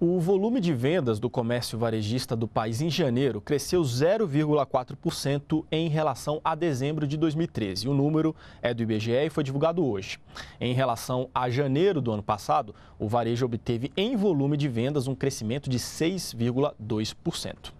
O volume de vendas do comércio varejista do país em janeiro cresceu 0,4% em relação a dezembro de 2013. O número é do IBGE e foi divulgado hoje. Em relação a janeiro do ano passado, o varejo obteve em volume de vendas um crescimento de 6,2%.